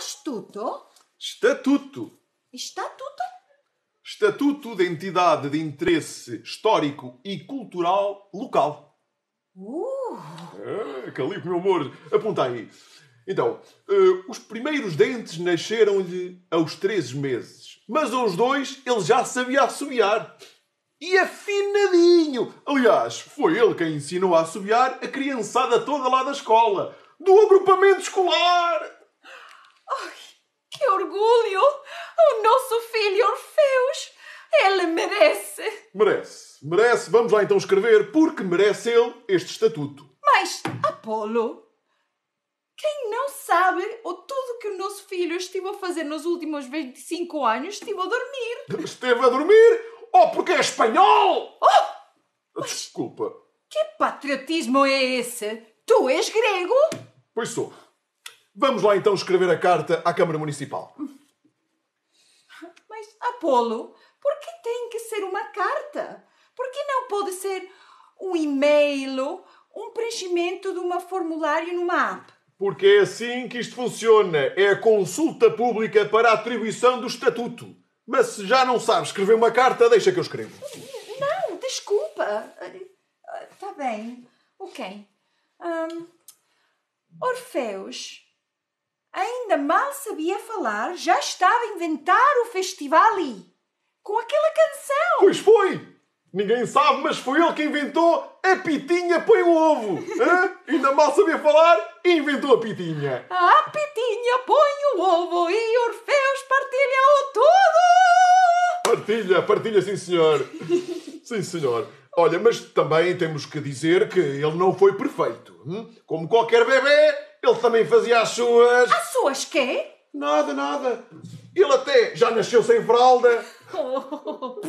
Estatuto? Estatuto. Estatuto? Estatuto de Entidade de Interesse Histórico e Cultural Local. Uh! Calipo, ah, meu amor, aponta aí. Então, uh, os primeiros dentes nasceram-lhe aos 13 meses, mas aos dois ele já sabia assobiar. E afinadinho! Aliás, foi ele quem ensinou a assobiar a criançada toda lá da escola, do agrupamento escolar! que orgulho! O nosso filho Orfeus! Ele merece! Merece, merece. Vamos lá então escrever, porque merece ele este estatuto. Mas, Apolo, quem não sabe ou tudo que o nosso filho esteve a fazer nos últimos 25 anos, esteve a dormir. Esteve a dormir? Oh, porque é espanhol! Oh! Ah, desculpa. Que patriotismo é esse? Tu és grego? Pois sou. Vamos lá então escrever a carta à Câmara Municipal. Mas, Apolo, por que tem que ser uma carta? Por que não pode ser um e-mail, um preenchimento de um formulário numa app? Porque é assim que isto funciona. É a consulta pública para a atribuição do estatuto. Mas se já não sabes escrever uma carta, deixa que eu escrevo. Não, desculpa. Está ah, bem. Ok. Um, Orfeus Ainda mal sabia falar, já estava a inventar o festival e com aquela canção. Pois foi! Ninguém sabe, mas foi ele que inventou a pitinha põe o ovo. Hã? Ainda mal sabia falar e inventou a pitinha. A pitinha põe o ovo e Orfeus partilha-o todo. Partilha, partilha, sim senhor. sim senhor. Olha, mas também temos que dizer que ele não foi perfeito. Hum? Como qualquer bebê, ele também fazia as suas. As suas quê? Nada, nada. Ele até já nasceu sem fralda. Oh.